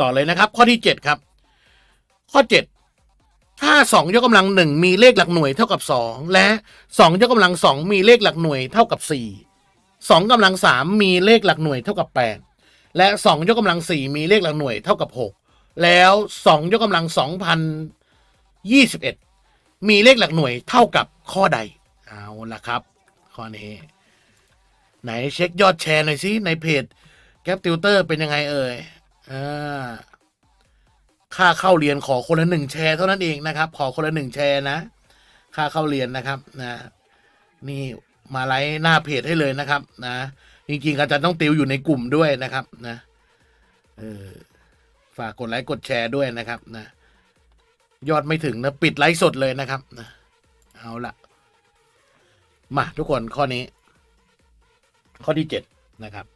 ต่อเลยนะครับข้อที่ 7 ครับ ข้อ7ถ้า2ยกกำลัง 1 มีเลขหลักหน่วยเท่ากับ 2 และ 2 ยกกำลัง 2 มีเลขหลักหน่วยเท่ากับ 4 2 กำลัง 3 มีเลขหลักหน่วยเท่ากับ 8 และ 2 ยกกำลัง 4 มีเลขหลักหน่วยเท่ากับ 6 แล้ว 2ยกกำลัง2021มีเลขหลักหน่วยเท่ากับข้อใดเอาละครับข้อนี้ไหนเช็คยอดแชร์หน่อยสิในเพจแก๊ปติวเตอร์เป็นยังไงเอ่ยอ ค่าเข้าเรียนขอคนละหนึ่งแชร์ เท่านั้นเองนะครับ ขอคนละหนึ่งแชร์ นะ ค่าเข้าเรียนนะครับ นะนี่มาไลฟ์หน้าเพจให้เลยนะครับ นะจริงๆอาจารย์ต้องติวอยู่ในกลุ่มด้วยนะครับ นะ เออฝากกดไลค์กดแชร์ด้วยนะครับ นะยอดไม่ถึงนะ ปิดไลฟ์สดเลยนะครับนะเอาละมาทุกคนข้อนี้ ข้อที่เจ็ดนะครับ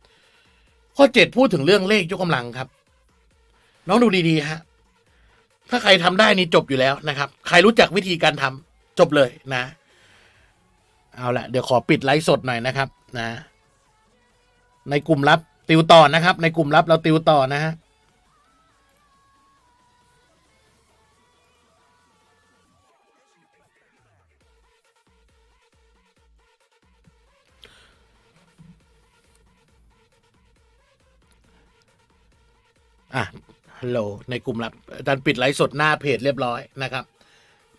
ข้อเจ็ดพูดถึงเรื่องเลขยกกำลังครับน้องดูดีๆฮะ ถ้าใครทำได้นี่จบอยู่แล้วนะครับ ใครรู้จักวิธีการทำ จบเลยนะ เอาละเดี๋ยวขอปิดไลฟ์สดหน่อยนะครับ นะ ในกลุ่มลับติวต่อนะครับในกลุ่มลับเราติวต่อนะฮะ อ่ะฮัลโหลในกลุ่มลับอาจารย์ปิดไลฟ์สดหน้าเพจเรียบร้อยนะครับ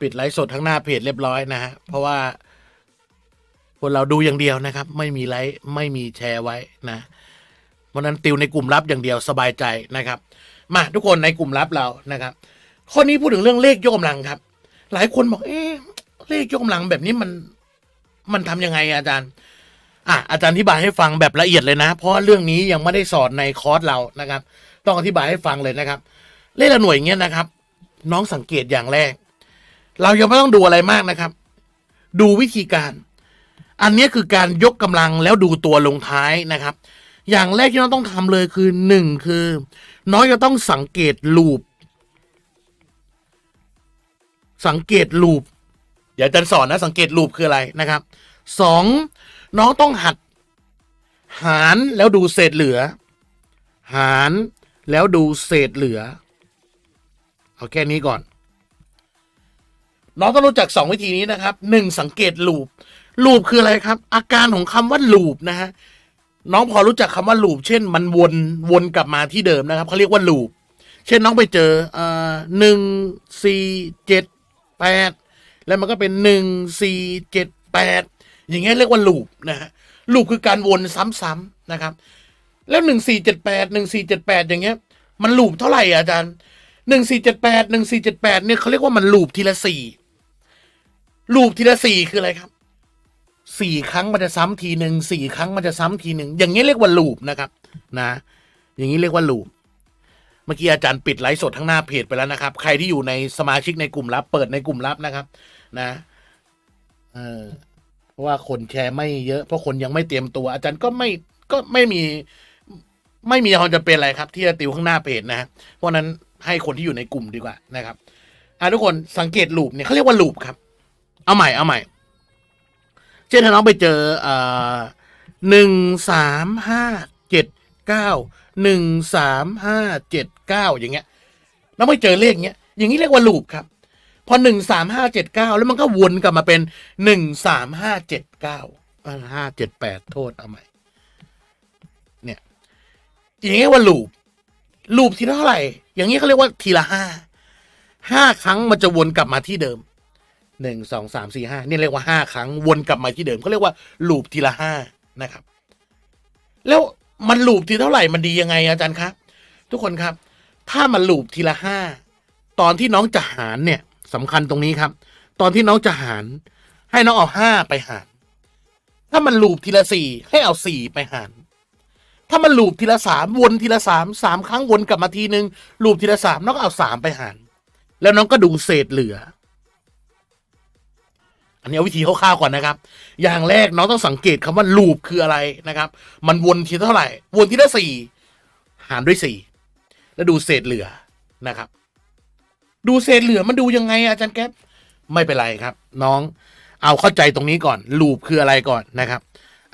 ปิดไลฟ์สดทั้งหน้าเพจเรียบร้อยนะฮะเพราะว่า คนเราดูอย่างเดียวนะครับ ไม่มีไลฟ์ไม่มีแชร์ไว้นะเพราะนั้นติวในกลุ่มลับอย่างเดียวสบายใจนะครับ มาทุกคนในกลุ่มลับเรานะครับข้อนี้พูดถึงเรื่องเลขยกกำลังครับ หลายคนบอก เอ๊ะเลขยกกำลังแบบนี้มัน มันทํำยังไง อาจารย์อ่ะอาจารย์อธิบายให้ฟังแบบละเอียดเลยนะเพราะเรื่องนี้ยังไม่ได้สอนในคอร์สเรานะครับต้องอธิบายให้ฟังเลยนะครับ เลขละหน่วยเงี้ยนะครับ น้องสังเกตอย่างแรก เรายังไม่ต้องดูอะไรมากนะครับ ดูวิธีการ อันนี้คือการยกกำลังแล้วดูตัวลงท้ายนะครับ อย่างแรกที่น้องต้องทำเลยคือหนึ่งคือ น้องจะต้องสังเกตลูป สังเกตลูปเดี๋ยวาจะสอนนะ สังเกตลูปคืออะไรนะครับสองน้องต้องหัด หารแล้วดูเศษเหลือ หารแล้วดูเศษเหลือ เอาแค่นี้ก่อน น้องต้องรู้จักสองวิธีนี้นะครับหนึ่งสังเกตลูปลูปคืออะไรครับ อาการของคำว่าลูปนะฮะน้องพอรู้จักคำว่าลูป เช่นมันวนวนกลับมาที่เดิมนะครับเขาเรียกว่าลูปเช่นน้องไปเจออ่หนึ่งสี่เจ็ดแปดแล้วมันก็เป็นหนึ่งสี่เจ็ดแปดอย่างเงี้ยเรียกว่าลูปนะฮะลูปคือการวนซ้ำๆนะครับแล้วหนึ่งสี่เจ็ดแปดหนึ่งสี่เจ็ดแปดอย่างเงี้ย มันลูบเท่าไหร่อาจารย์หนึ่งสี่เจ็ดแปดหนึ่งสี่เจ็ดแปดเนี่ยเขาเรียกว่ามัน ลูบทีละสี่ลูบทีละสี่คืออะไรครับสี่ครั้งมันจะซ้ำทีหนึ่งสี่ครั้งมันจะซ้ำทีหนึ่งอย่างเงี้ยเรียกว่าลูบนะครับ นะอย่างนี้เรียกว่าลูบเมื่อกี้อาจารย์ปิดไลฟ์สดทั้งหน้าเพจไปแล้วนะครับ ใครที่อยู่ในสมาชิกในกลุ่มลับ เปิดในกลุ่มลับนะครับ นะเออเพราะว่าคนแชร์ไม่เยอะ เพราะคนยังไม่เตรียมตัว อาจารย์ก็ไม่ก็ไม่มีไม่มีความจำเป็นอะไรครับ ที่จะติวข้างหน้าเพจนะ เพราะนั้นให้คนที่อยู่ในกลุ่มดีกว่านะครับอาทุกคนสังเกตลูปเนี่ยเขาเรียกว่าลูปครับ เอาใหม่เอาใหม่ เช่นถ้าน้องไปเจอหนึ่งสามห้าเจ็ดเก้าหนึ่งสามห้าเจ็ดเก้าอย่างเงี้ยแล้วไม่เจอเลขเงี้ย อย่างนี้เรียกว่าลูปครับพอหนึ่งสามห้าเจ็ดเก้าแล้วมันก็วนกลับมาเป็นหนึ่งสามห้าเจ็ดเก้าห้าเจ็ดแปดโทษเอาใหม่อย่างเงี้ยว่าลูปลูปทีเท่าไหร่ อย่างนี้เขาเรียกว่าทีละห้าห้าครั้งมันจะวนกลับมาที่เดิมหนึ่งสองสามสี่ห้านี่เรียกว่าห้าครั้งวนกลับมาที่เดิมเขาเรียกว่าลูปทีละห้านะครับ แล้วมันลูปทีเท่าไหร่ มันดียังไงอาจารย์ครับทุกคนครับ ถ้ามันลูปทีละห้าตอนที่น้องจะหารเนี่ย สำคัญตรงนี้ครับตอนที่น้องจะหาร ให้น้องเอาห้าไปหาร ถ้ามันลูปทีละสี่ให้เอาสี่ไปหารถ้ามันลูบทีละสาม วนทีละสามสามครั้งวนกลับมาทีนึงลูบทีละสามน้องก็เอาสามไปหาร แล้วน้องก็ดูเศษเหลือ อันนี้เอาวิธีคร่าวๆก่อนนะครับ อย่างแรกน้องต้องสังเกตคำว่าลูบคืออะไรนะครับ มันวนทีเท่าไหร่ วนทีละสี่หารด้วยสี่ แล้วดูเศษเหลือนะครับ ดูเศษเหลือมันดูยังไง อาจารย์แก๊ปไม่เป็นไรครับ น้องเอาเข้าใจตรงนี้ก่อนลูบคืออะไรก่อนนะครับ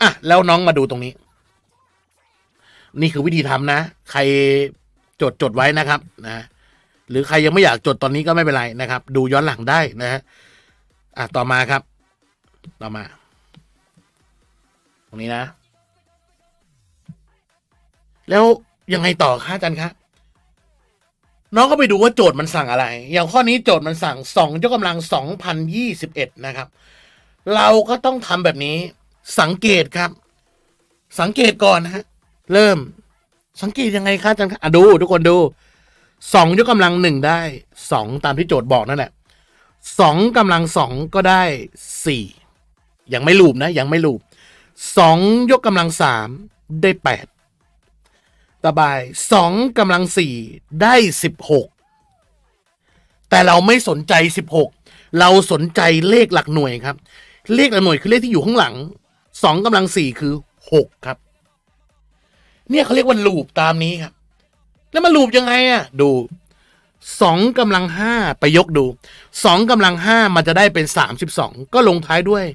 อ่ะแล้วน้องมาดูตรงนี้นี่คือวิธีทำนะ ใคร จดจดไว้นะครับ นะ หรือใครยังไม่อยากจดตอนนี้ก็ไม่เป็นไรนะครับ ดูย้อนหลังได้นะฮะอ่ะต่อมาครับ ต่อมา ตรงนี้นะ แล้วยังไงต่อคะอาจารย์คะ น้องก็ไปดูว่า โจทย์มันสั่งอะไร อย่างข้อนี้โจทย์มันสั่งสองยกกำลังสองพันยี่สิบเอ็ดนะครับ เราก็ต้องทำแบบนี้ สังเกตครับ สังเกตก่อนนะฮะเริ่มสังเกตยังไงคะอาจารย์ค่ะดูทุกคนดูสองยกกำลังหนึ่งได้สองตามที่โจทย์บอกนั่นแหละสองกำลังสองก็ได้สี่ยังไม่ลูบนะยังไม่ลูบสองยกกำลังสามได้แปดต่อไปสองกำลังสี่ได้สิบหกแต่เราไม่สนใจสิบหกเราสนใจเลขหลักหน่วยครับ เลขหลักหน่วยคือเลขที่อยู่ข้างหลังสองกำลังสี่คือหกครับเนี่ยเขาเรียกว่าลูปตามนี้ ครับ แล้ว มันลูปยัง ไงอ่ะดูสองกำลังห้าไปยกดูสองกำลังห้ามันจะได้เป็นสามสิบสองก็ลงท้ายด้วย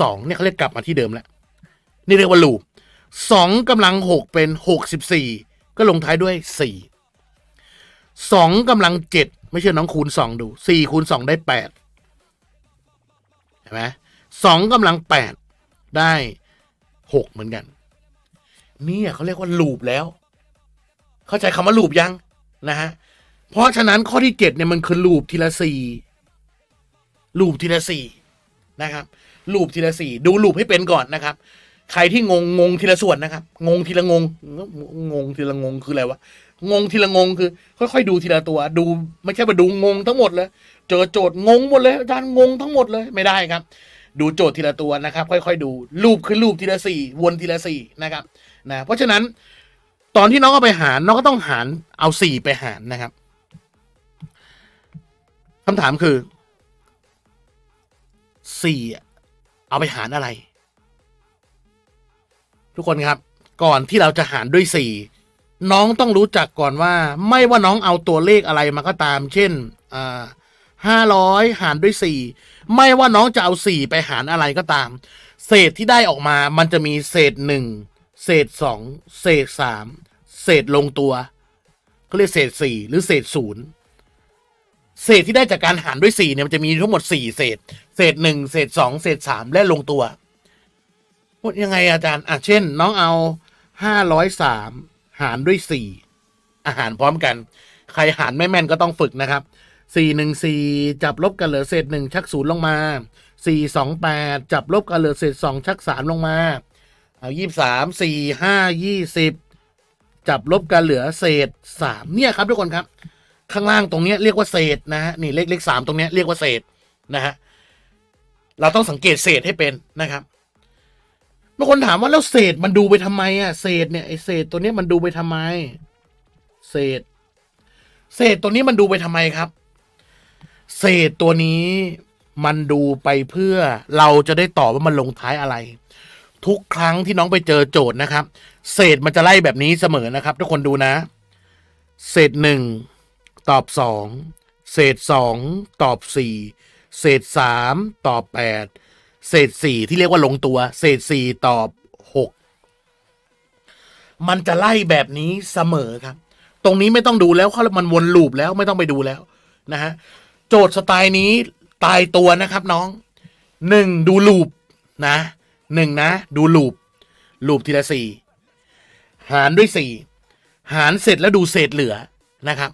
สองเนี่ยเขาเรียกกลับมาที่เดิมแล้วนี่เรียกว่าลูปสองกำลังหกเป็นหกสิบสี่ก็ลงท้ายด้วยสี่สองกำลังเจ็ดไม่เชื่อน้องคูณสองดูสี่คูณสองได้แปดเห็นไหมสองกำลังแปดได้หกเหมือนกันเนี่ยเขาเรียกว่าลูบแล้ว เข้าใจคำว่าลูบยังนะฮะ เพราะฉะนั้นข้อที่เจ็ดเนี่ยมันคือลูบทีละสี่ ลูบทีละสี่นะครับ ลูบทีละสี่ ดูลูบให้เป็นก่อนนะครับ ใครที่งงงงทีละส่วนนะครับ งงทีละงง งงทีละงงคืออะไรวะ งงทีละงงคือ ค่อยๆดูทีละตัว ดูไม่ใช่มาดูงงทั้งหมดเลย เจอโจทย์งงหมดเลยอาจารย์งงทั้งหมดเลย ไม่ได้ครับ ดูโจทย์ทีละตัวนะครับ ค่อยๆดูรูปคือรูปทีละสี่ วนทีละสี่นะครับนะเพราะฉะนั้นตอนที่น้องเอาไปหารน้องก็ต้องหารเอาสี่ไปหารนะครับคำถามคือสี่เอาไปหารอะไร ทุกคนครับก่อนที่เราจะหารด้วยสี่น้องต้องรู้จักก่อนว่าไม่ว่าน้องเอาตัวเลขอะไรมาก็ตาม เช่นห้าร้อยหารด้วยสี่ไม่ว่าน้องจะเอาสี่ไปหารอะไรก็ตาม เศษที่ได้ออกมามันจะมีเศษหนึ่งเศษสองเศษสามเศษลงตัวเขาเรียกเศษสี่หรือเศษศูนย์เศษที่ได้จากการหารด้วยสี่เนี่ยมันจะมีทั้งหมดสี่เศษ เศษหนึ่งเศษสองเศษสามและลงตัว พูดยังไงอาจารย์ อ่ะเช่นน้องเอาห้าร้อยสามหารด้วยสี่อาหารพร้อมกัน ใครหารไม่แม่นก็ต้องฝึกนะครับสี่หนึ่งสี่จับลบกันเหลือเศษหนึ่งชักศูนย์ลงมาสี่สองแปดจับลบกันเหลือเศษสองชักสามลงมาเอายี่สาม สี่ ห้า ยี่สิบ จับลบกันเหลือเศษสามเนี่ยครับทุกคนครับ ข้างล่างตรงนี้เรียกว่าเศษนะฮะนี่เลขเลขสามตรงนี้เรียกว่าเศษนะฮะเราต้องสังเกตเศษให้เป็นนะครับบางคนถามว่าแล้วเศษมันดูไปทำไมอ่ะเศษเนี่ยไอเศษตัวนี้มันดูไปทำไม เศษ เศษตัวนี้มันดูไปทำไมครับ เศษตัวนี้มันดูไปเพื่อเราจะได้ตอบว่ามันลงท้ายอะไรทุกครั้งที่น้องไปเจอโจทย์นะครับ เศษมันจะไล่แบบนี้เสมอนะครับทุกคนดูนะ เศษหนึ่งตอบสองเศษสองตอบสี่เศษสามตอบแปดเศษสี่ที่เรียกว่าลงตัว เศษสี่ตอบหกมันจะไล่แบบนี้เสมอครับ ตรงนี้ไม่ต้องดูแล้วเขามันวนลูปแล้วไม่ต้องไปดูแล้วนะฮะโจทย์สไตล์นี้ตายตัวนะครับ น้องหนึ่งดูลูปนะหนึ่งนะดูลูปลูปทีละสี่หารด้วยสี่หารเสร็จแล้วดูเศษเหลือนะครับ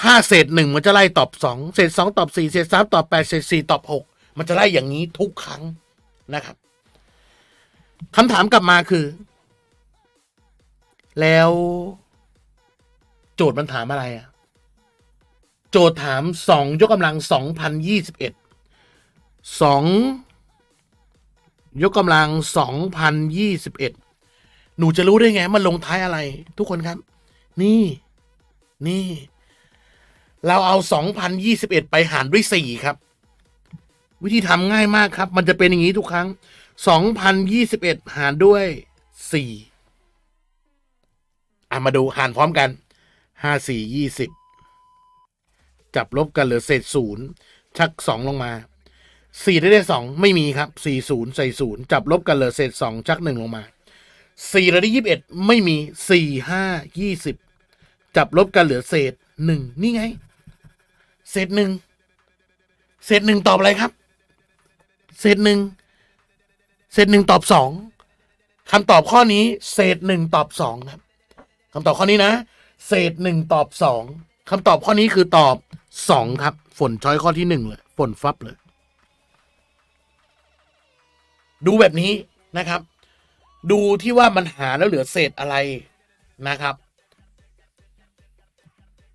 ถ้าเศษหนึ่งมันจะไล่ตอบสองเศษสองตอบสี่เศษสามตอบแปดเศษสี่ตอบหกมันจะไล่อย่างนี้ทุกครั้งนะครับคำถามกลับมาคือ แล้ว โจทย์มันถามอะไรอะโจทย์ถามสองยกกำลังสองพันยี่สิบเอ็ดสองยกกำลัง 2021 หนูจะรู้ได้ไง มันลงท้ายอะไรทุกคนครับ นี่ นี่ เราเอา 2021 ไปหารด้วย 4 ครับ วิธีทำง่ายมากครับ มันจะเป็นอย่างนี้ทุกครั้ง 2021 หารด้วย 4 อ่ะมาดูหารพร้อมกัน 5 4 20 จับลบกันเหลือเศษศูนย์ ชัก 2 ลงมาสี่ได้ได้สองไม่มีครับสี่ศูนย์ใส่ศูนย์จับลบกันเหลือ เศษสองชักหนึ่งลงมาสี่ได้ยี่สิบเอ็ดไม่มีสี่ห้ายี่สิบจับลบกันเหลือเศษหนึ่งนี่ไง เศษหนึ่งเศษหนึ่งตอบอะไรครับ เศษหนึ่งเศษหนึ่งตอบสองคำตอบข้อนี้ เศษหนึ่งตอบสองครับคำตอบข้อนี้นะ เศษหนึ่งตอบสองคำตอบข้อนี้คือตอบสองครับ ฝนช้อยข้อที่หนึ่งเลยฝนฟับเลยดูแบบนี้นะครับ ดูที่ว่ามันหาแล้วเหลือเศษอะไรนะครับ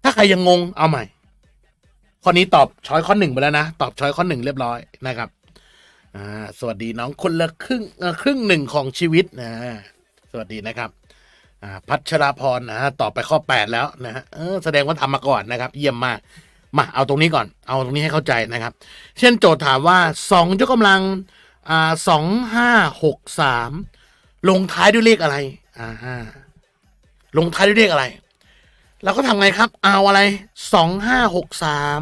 ถ้าใครยังงงเอาใหม่ ข้อนี้ตอบ ช้อยข้อหนึ่งไปแล้วนะ ตอบ ช้อยข้อหนึ่งเรียบร้อยนะครับสวัสดีน้องคนละครึ่งครึ่งหนึ่งของชีวิตนะ สวัสดีนะครับพัชราพรนะตอบไปข้อ8 แล้วนะฮะแสดงว่าทำมาก่อนนะครับ เยี่ยมมากมา เอาตรงนี้ก่อน เอาตรงนี้ให้เข้าใจนะครับ เช่น โจทย์ถามว่า2ยกกำาลังอ่าสองห้าหก สาม ลงท้ายด้วยเลขอะไร อ่าลงท้ายด้วยเลขอะไร เราก็ทำไงครับ เอาอะไร สองห้าหกสาม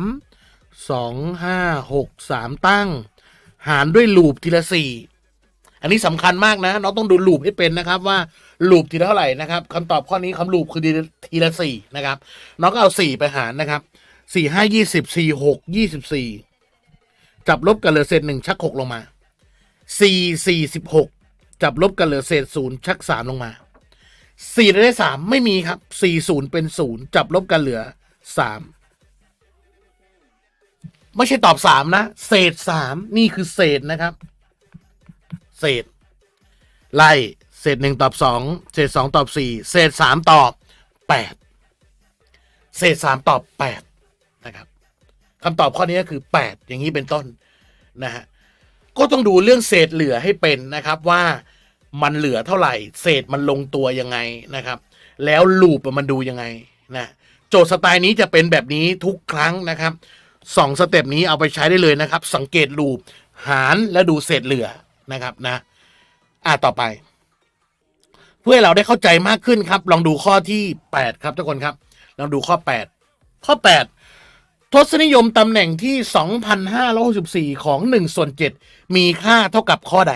สองห้าหกสามตั้ง หารด้วยลูปทีละสี่ อันนี้สำคัญมากนะน้องต้องดูลูปให้เป็นนะครับ ว่าลูปทีละเท่าไหร่นะครับคำตอบข้อนี้คำลูปคือทีละสี่นะครับน้องก็เอาสี่ไปหารนะครับสี่ห้ายี่สิบสี่หกยี่สิบสี่จับลบกันเหลือเศษหนึ่งชักหกลงมาสี่สี่สิบหกจับลบกันเหลือเศษศูนย์ชักสามลงมาสี่ได้สามไม่มีครับสี่ศูนย์เป็นศูนย์จับลบกันเหลือสามไม่ใช่ตอบสามนะ เศษสามนี่คือ เศษนะครับ เศษ ไล่ เศษหนึ่งตอบสองเศษสองตอบสี่เศษสามตอบแปดเศษสามตอบแปดนะครับคำตอบข้อนี้ก็คือแปดอย่างนี้เป็นต้นนะฮะก็ต้องดูเรื่องเศษเหลือให้เป็นนะครับ ว่ามันเหลือเท่าไหร่ เศษมันลงตัวยังไงนะครับ แล้วลูปมันดูยังไงนะโจทย์สไตล์นี้จะเป็นแบบนี้ทุกครั้งนะครับสองสเต็ปนี้เอาไปใช้ได้เลยนะครับ สังเกตลูปหารและดูเศษเหลือนะครับนะอ่าต่อไป เพื่อเราได้เข้าใจมากขึ้นครับ ลองดูข้อที่8ครับทุกคนครับ ลองดูข้อ 8 ข้อ8ทศนิยมตำแหน่งที่2,564ของ1ส่วน7มีค่าเท่ากับข้อใด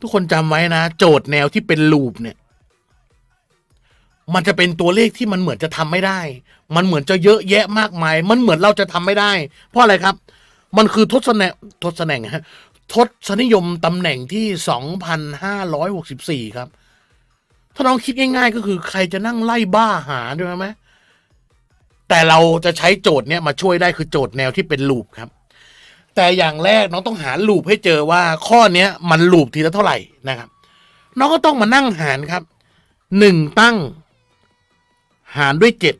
ทุกคนจำไว้นะ โจทย์แนวที่เป็นลูปเนี่ย มันจะเป็นตัวเลขที่มันเหมือนจะทำไม่ได้ มันเหมือนจะเยอะแยะมากมาย มันเหมือนเราจะทำไม่ได้ เพราะอะไรครับ มันคือทศแนทศแหน่งฮะทศนิยมตำแหน่งที่2,564ครับถ้าน้องคิดง่าย ๆ ก็คือ ใครจะนั่งไล่บ้าหาด้วยไหมแต่เราจะใช้โจทย์เนี้ยมาช่วยได้คือโจทย์แนวที่เป็นลูปครับ แต่อย่างแรกน้องต้องหาลูปให้เจอว่าข้อเนี้ยมันลูปทีละเท่าไหร่นะครับ น้องก็ต้องมานั่งหารครับหนึ่งตั้ง หารด้วยเจ็ด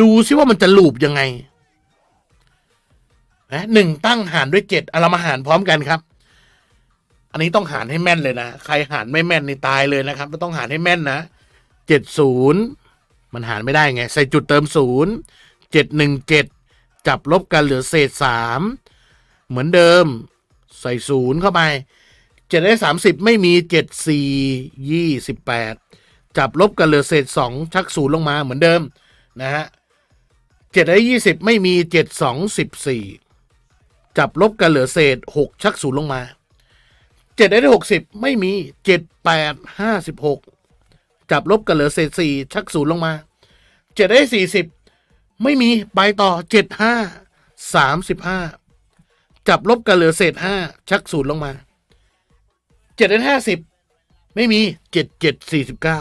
ดูซิว่ามันจะลูปยังไงนะหนึ่งตั้งหารด้วยเจ็ดเอาเรามาหารพร้อมกันครับอันนี้ต้องหารให้แม่นเลยนะ ใครหารไม่แม่นนี่ตายเลยนะครับ ต้องหารให้แม่นนะเจ็ดศูนย์มันหารไม่ได้ไง ใส่จุดเติมศูนย์เจ็ดหนึ่งเจ็ดจับลบกันเหลือเศษสามเหมือนเดิม ใส่ศูนย์เข้าไปเจ็ดได้สามสิบไม่มีเจ็ดสี่ยี่สิบแปดจับลบกันเหลือเศษสองชักศูนย์ลงมาเหมือนเดิมนะฮะเจ็ดได้ยี่สิบไม่มีเจ็ดสองสิบสี่จับลบกันเหลือเศษหกชักศูนย์ลงมาเจ็ดได้หกสิบไม่มีเจ็ดแปดห้าสิบหกจับลบกันเหลือเศษสี่ชักศูนย์ลงมาเจ็ดได้สี่สิบไม่มีไปต่อเจ็ดห้าสามสิบห้าจับลบกันเหลือเศษห้าชักศูนย์ลงมาเจ็ดได้ห้าสิบไม่มีเจ็ดเจ็ดสี่สิบเก้า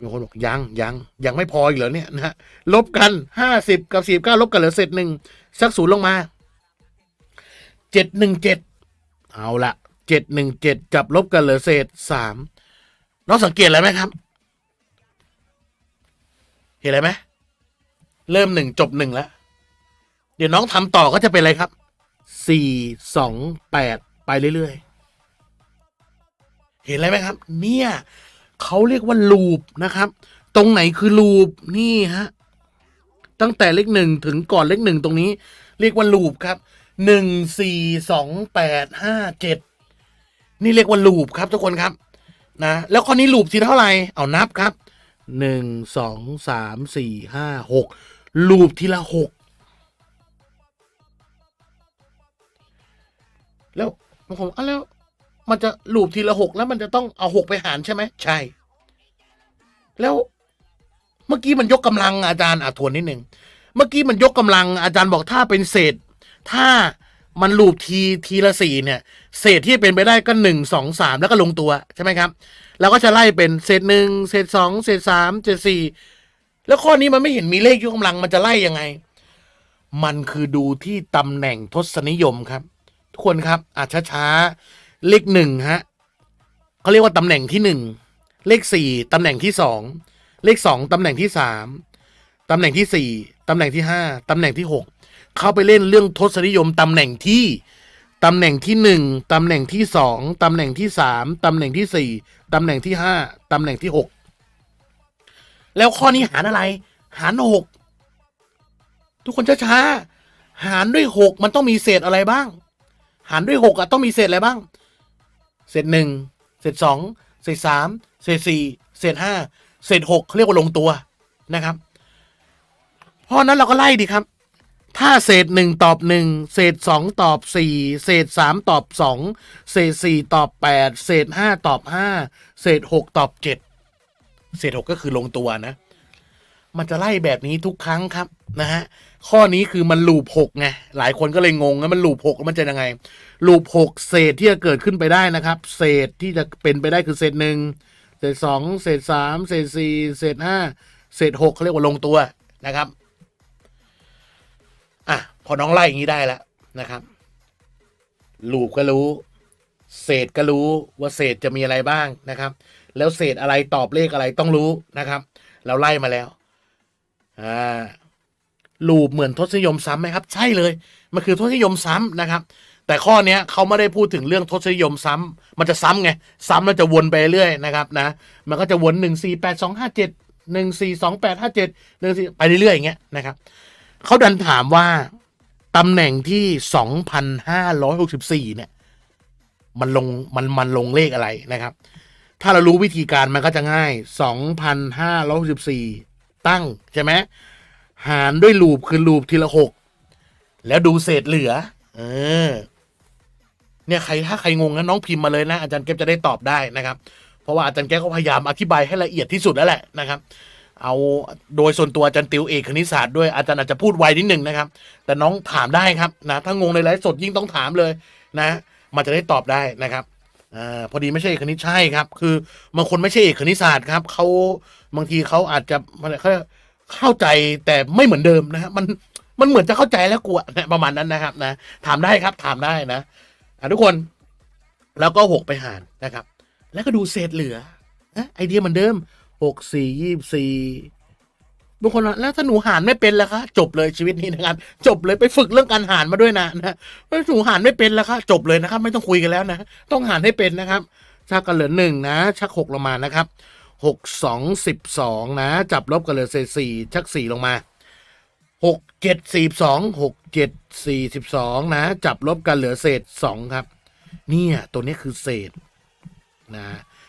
มีคนบอกยังยังยังไม่พออีกเหรอเนี่ยนะฮะลบกันห้าสิบกับสี่เก้าลบกันเหลือเศษหนึ่งชักศูนย์ลงมาเจ็ดหนึ่งเจ็ดเอาละเจ็ดหนึ่งเจ็ดจับลบกันเหลือเศษสามน้องสังเกตอะไรไหมครับ เห็นอะไรไหมเริ่มหนึ่งจบหนึ่งแล้วเดี๋ยวน้องทำต่อก็จะเป็นอะไรครับสี่สองแปดไปเรื่อยๆเห็นอะไรไหมครับ เนี่ยเขาเรียกว่าลูปนะครับ ตรงไหนคือลูปนี่ฮะตั้งแต่เลขหนึ่งถึงก่อนเลขหนึ่งตรงนี้ เรียกว่าลูปครับหนึ่งสี่สองแปดห้าเจ็ดนี่เรียกว่าลูปครับทุกคนครับนะแล้วข้อนี้ลูปทีเท่าไหร่เอานับครับหนึ่งสองสามสี่ห้าหกลูปทีละหกแล้วบางคนอ่ะแล้วมันจะลูปทีละหกแล้ว มันจะต้องเอาหกไปหารใช่ไหมใช่ แล้วเมื่อกี้มันยกกำลังอาจารย์อ่ะทวนนิดหนึ่งเมื่อกี้มันยกกำลังอาจารย์บอกถ้าเป็นเศษถ้ามันลูป ทีทีละสี่เนี่ย เศษที่เป็นไปได้ ก็หนึ่งสองสามแล้วก็ลงตัวใช่ไหมครับเราก็จะไล่เป็นเศษหนึ่งเศษสองเศษสามเศษสี่แล้วข้อนี้มันไม่เห็นมีเลขยกกำลังมันจะไล่ ยังไง มันคือดูที่ตำแหน่งทศนิยมครับ ทุกคน ครับอาจช้าๆ เลขหนึ่งฮะเขาเรียกว่าตำแหน่งที่หนึ่งเลขสี่ตำแหน่งที่สองเลขสองตำแหน่งที่สามตำแหน่งที่สี่ตำแหน่งที่ห้าตำแหน่งที่หกเข้าไปเล่นเรื่องทศนิยมตำแหน่งที่ ตำแหน่งที่หนึ่งตำแหน่งที่สองตำแหน่งที่สามตำแหน่งที่สี่ตำแหน่งที่ห้าตำแหน่งที่หกแล้วข้อนี้หารอะไร หารหกทุกคนช้าๆ หารด้วยหกมันต้องมีเศษอะไรบ้าง หารด้วยหกอะต้องมีเศษอะไรบ้าง เศษหนึ่งเศษสองเศษสามเศษสี่เศษห้าเศษหกเเรียกว่าลงตัวนะครับเพราะนั้นเราก็ไล่ดีครับถ้าเศษหนึ่งตอบหนึ่งเศษสองตอบสี่เศษสามตอบสองเศษสี่ตอบแปดเศษห้าตอบห้าเศษหกตอบเจ็ดเศษหกก็คือลงตัวนะ มันจะไล่แบบนี้ทุกครั้งครับนะฮะข้อนี้คือมันลูปหกไงหลายคนก็เลยงงว่ามันลูปหกมันจะยังไง ลูปหกเศษที่จะเกิดขึ้นไปได้นะครับ เศษที่จะเป็นไปได้คือเศษหนึ่งเศษสองเศษสามเศษสี่เศษห้าเศษหกเขาเรียกว่าลงตัวนะครับพอน้องไล่อย่างนี้ได้แล้วนะครับลูกก็รู้ เศษก็รู้ว่าเศษจะมีอะไรบ้างนะครับ แล้วเศษอะไรตอบเลขอะไรต้องรู้นะครับ เราไล่มาแล้ว อ่าลูปเหมือนทศนิยมซ้ำไหมครับ ใช่เลย มันคือทศนิยมซ้ำนะครับ แต่ข้อเนี้ยเขาไม่ได้พูดถึงเรื่องทศนิยมซ้ำ มันจะซ้ำไง ซ้ำแล้วจะวนไปเรื่อยนะครับนะ มันก็จะวนหนึ่งสี่แปดสองห้าเจ็ดหนึ่งสี่สองแปดห้าเจ็ดหนึ่งสี่ไปเรื่อยอย่างเงี้ยนะครับ เขาดันถามว่าตำแหน่งที่ 2,564เนี่ย มันลง มัน มันลงเลขอะไรนะครับ ถ้าเรารู้วิธีการ มันก็จะง่าย 2,564 ตั้งใช่ไหม หารด้วยลูปคือลูปทีละหก แล้วดูเศษเหลือ เออ เนี่ย ใคร ถ้า ใครงงนะน้องพิมพ์มาเลยนะ อาจารย์เก็บจะได้ตอบได้นะครับ เพราะว่าอาจารย์แกก็พยายามอธิบายให้ละเอียดที่สุดแล้วแหละนะครับเอาโดยส่วนตัวอาจารย์ติวเอกคณิตศาสตร์ด้วยอาจารย์อาจจะพูดไวนิดหนึ่งนะครับ แต่น้องถามได้ครับนะถ้างงในไลฟ์สดยิ่งต้องถามเลย นะมันจะได้ตอบได้นะครับอพอดีไม่ใช่เอกคณิตใช่ครับ คือบางคนไม่ใช่เอกคณิตศาสตร์ครับเขาบางทีเขาอาจจะเขาเข้าใจแต่ไม่เหมือนเดิมนะฮะมันมันเหมือนจะเข้าใจแล้วกลัวประมาณนั้นนะครับนะถามได้ครับถามได้นะทุกคน แล้วก็หกไปหารนะครับ แล้วก็ดูเศษเหลือไอเดียเหมือนเดิมหกสี่ยี่สี่บางคนแล้วถ้าหนูหานไม่เป็นล่ะคะ จบเลยชีวิตนี้นะครับ จบเลยไปฝึกเรื่องการหานมาด้วยนะนะถ้าหนูหานไม่เป็นล่ะคะ จบเลยนะครับ ไม่ต้องคุยกันแล้วนะ ต้องหานให้เป็นนะครับ ชักกันเหลือหนึ่งนะ ชักหกลงมานะครับหกสองสิบสองนะ จับลบกันเหลือเศษสี่ชักสี่ลงมาหกเจ็ดสี่สองหกเจ็ดสี่สิบสองนะ จับลบกันเหลือเศษสองครับ เนี่ยตัวนี้คือเศษนะ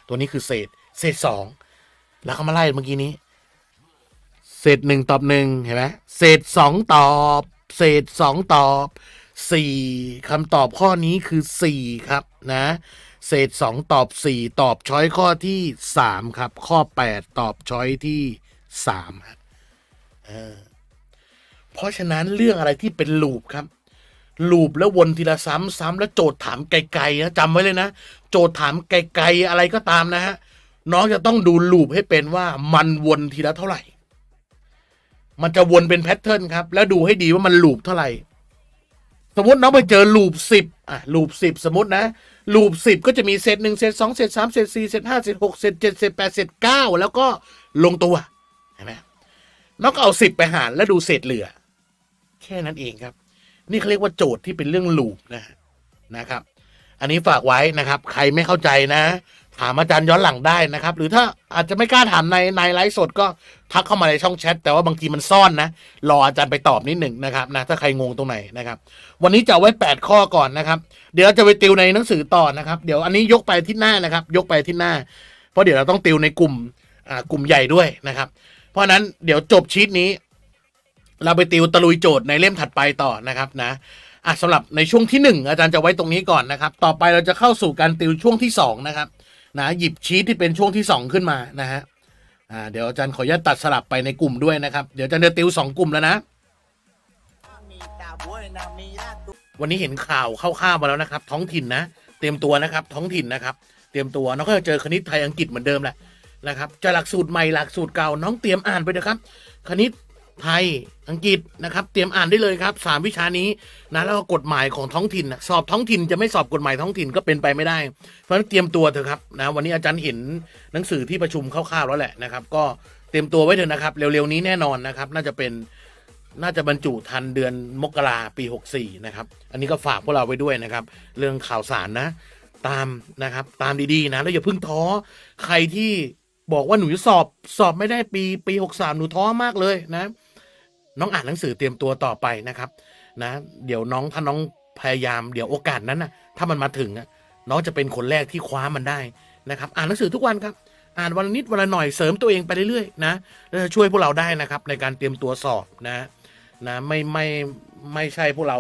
ตัวนี้คือเศษ เศษสองแล้วก็มาไล่เมื่อกี้นี้เศษหนึ่งตอบหนึ่งเห็นไหมเศษสองตอบเศษสองตอบสี่คำตอบข้อนี้คือสี่ครับนะเศษสองตอบสี่ตอบช้อยข้อที่สามครับ ข้อแปดตอบช้อยที่สามครับเพราะฉะนั้นเรื่องอะไรที่เป็นลูปครับลูปแล้ววนทีละซ้ำซ้ำแล้วโจทย์ถามไกลๆนะจำไว้เลยนะ โจทย์ถามไกล ๆ อะไรก็ตามนะฮะน้องจะต้องดูลูปให้เป็นว่ามันวนทีละเท่าไหร่ มันจะวนเป็นแพทเทิร์นครับ แล้วดูให้ดีว่ามันลูปเท่าไหร่ สมมติน้องไปเจอลูปสิบอ่ะลูปสิบสมมตินะลูปสิบก็จะมีเซตหนึ่งเซตสองเซตสามเซตสี่เซตห้าเซตหกเซตเจ็ดเซตแปดเซตเก้าแล้วก็ลงตัวเห็นไหมน้องก็เอาสิบไปหารแล้วดูเศษเหลือ แค่นั้นเองครับ นี่เขาเรียกว่าโจทย์ที่เป็นเรื่องลูปนะนะครับ อันนี้ฝากไว้นะครับ ใครไม่เข้าใจนะถามอาจารย์ย้อนหลังได้นะครับ หรือถ้าอาจจะไม่กล้าถามในในไลฟ์สดก็ทักเข้ามาในช่องแชทแต่ว่าบางทีมันซ่อนนะรออาจารย์ไปตอบนิดหนึ่งนะครับนะถ้าใครงงตรงไหนนะครับ วันนี้จะไว้8ข้อก่อนนะครับ เดี๋ยวจะไปติวในหนังสือต่อนะครับ เดี๋ยวอันนี้ยกไปที่หน้านะครับ ยกไปที่หน้า เพราะเดี๋ยวเราต้องติวในกลุ่มอ่ากลุ่มใหญ่ด้วยนะครับ เพราะนั้นเดี๋ยวจบชีตนี้ เราไปติวตะลุยโจทย์ในเล่มถัดไปต่อนะครับนะอ่ะสำหรับในช่วงที่ 1 อาจารย์จะไว้ตรงนี้ก่อนนะครับ ต่อไปเราจะเข้าสู่การติวช่วงที่2นะครับนะหยิบชีทที่เป็นช่วงที่ 2 ขึ้นมานะฮะอ่าเดี๋ยวอาจารย์ขออนุญาตตัดสลับไปในกลุ่มด้วยนะครับ เดี๋ยวอาจารย์จะติวสองกลุ่มแล้วนะ วันนี้เห็นข่าวเข้าวๆมาแล้วนะครับ ท้องถิ่นนะ เตรียมตัวนะครับ ท้องถิ่นนะครับ เตรียมตัวน้องก็จะเจอคณิตไทยอังกฤษเหมือนเดิมแหละนะครับจะหลักสูตรใหม่ หลักสูตรเก่าน้องเตรียมอ่านไปเถอะครับ คณิตไทย อังกฤษ นะครับ เตรียมอ่านได้เลยครับสามวิชานี้ นะ แล้วก็กฎหมายของท้องถิ่นสอบท้องถิ่นจะไม่สอบกฎหมายท้องถิ่นก็เป็นไปไม่ได้ เพราะฉะนั้นเตรียมตัวเถอะครับ นะ วันนี้อาจารย์เห็นหนังสือที่ประชุมคร่าวๆแล้วแหละนะครับ ก็เตรียมตัวไว้เถอะนะครับ เร็วๆนี้แน่นอนนะครับ น่าจะเป็น น่าจะบรรจุทันเดือนมกราปี64นะครับ อันนี้ก็ฝากพวกเราไว้ด้วยนะครับ เรื่องข่าวสารนะ ตามนะครับ ตามดีๆ นะ แล้วอย่าเพิ่งท้อ ใครที่บอกว่าหนูสอบสอบไม่ได้ ปีปี63หนูท้อมากเลยนะน้องอ่านหนังสือเตรียมตัวต่อไปนะครับนะ เดี๋ยวน้องถ้าน้องพยายาม เดี๋ยวโอกาสนั้นนะถ้ามันมาถึงน้องจะเป็นคนแรกที่คว้ามันได้นะครับ อ่านหนังสือทุกวันครับอ่านวันนิดวันละหน่อยเสริมตัวเองไปเรื่อยๆนะแล้วช่วยพวกเราได้นะครับ ในการเตรียมตัวสอบนะนะไม่ไม่ไม่ใช่พวกเรา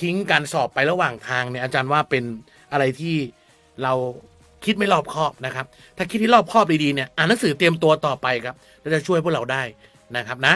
ทิ้งการสอบไประหว่างทางเนี่ยอาจารย์ว่าเป็นอะไรที่เราคิดไม่รอบคอบนะครับ ถ้าคิดที่รอบคอบดีๆเนี่ยอ่านหนังสือเตรียมตัวต่อไปครับ แล้วจะช่วยพวกเราได้นะครับนะ